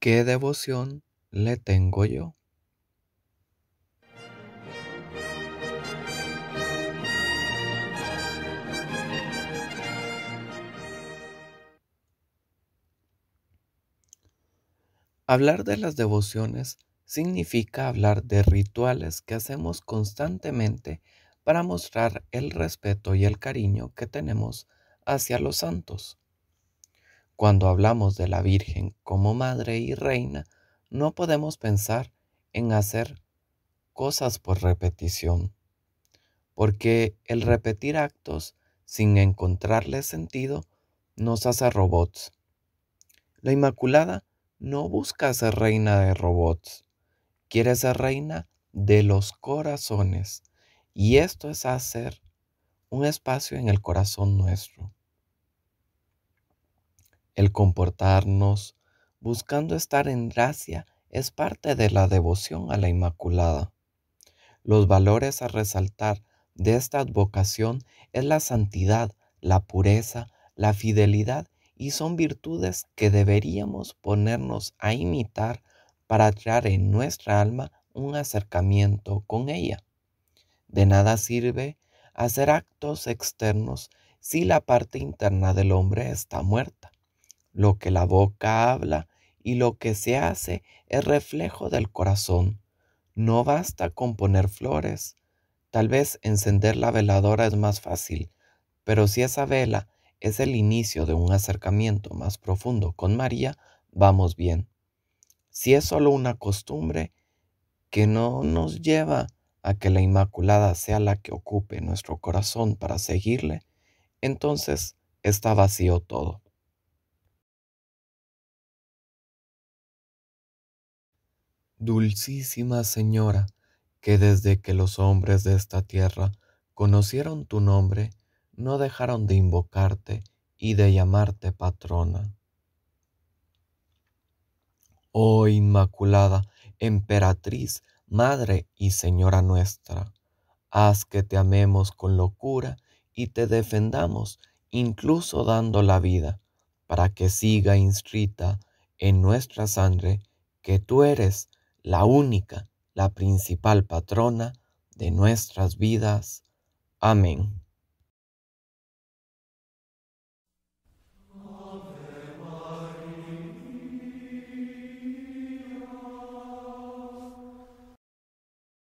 ¿Qué devoción le tengo yo? Hablar de las devociones significa hablar de rituales que hacemos constantemente para mostrar el respeto y el cariño que tenemos hacia los santos. Cuando hablamos de la Virgen como madre y reina, no podemos pensar en hacer cosas por repetición, porque el repetir actos sin encontrarle sentido nos hace robots. La Inmaculada no busca ser reina de robots, quiere ser reina de los corazones, y esto es hacer un espacio en el corazón nuestro. El comportarnos buscando estar en gracia es parte de la devoción a la Inmaculada. Los valores a resaltar de esta advocación es la santidad, la pureza, la fidelidad y son virtudes que deberíamos ponernos a imitar para traer en nuestra alma un acercamiento con ella. De nada sirve hacer actos externos si la parte interna del hombre está muerta. Lo que la boca habla y lo que se hace es reflejo del corazón. No basta con poner flores. Tal vez encender la veladora es más fácil, pero si esa vela es el inicio de un acercamiento más profundo con María, vamos bien. Si es solo una costumbre que no nos lleva a que la Inmaculada sea la que ocupe nuestro corazón para seguirle, entonces está vacío todo. Dulcísima Señora, que desde que los hombres de esta tierra conocieron tu nombre, no dejaron de invocarte y de llamarte patrona. Oh Inmaculada, Emperatriz, Madre y Señora nuestra, haz que te amemos con locura y te defendamos incluso dando la vida, para que siga inscrita en nuestra sangre que tú eres la única, la principal patrona de nuestras vidas. Amén.